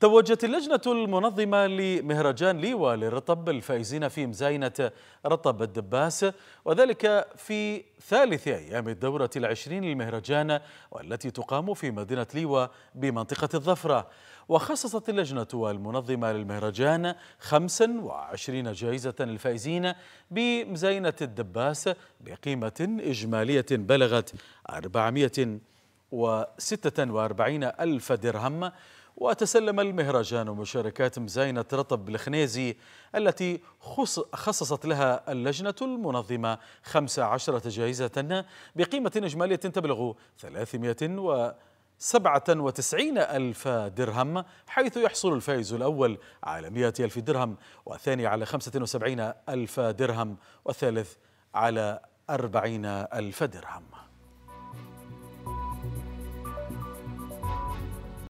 توجت اللجنة المنظمة لمهرجان ليوا للرطب الفائزين في مزاينة رطب الدباس وذلك في ثالث أيام الدورة العشرين للمهرجان والتي تقام في مدينة ليوا بمنطقة الظفرة وخصصت اللجنة المنظمة للمهرجان 25 جائزة للفائزين بمزاينة الدباس بقيمة إجمالية بلغت 400 146 ألف درهم وتسلم المهرجان مشاركات مزاينة رطب الخنيزي التي خصصت لها اللجنة المنظمة 15 جائزة بقيمة إجمالية تبلغ 397 ألف درهم حيث يحصل الفائز الأول على 100 ألف درهم والثاني على 75 ألف درهم والثالث على 40 ألف درهم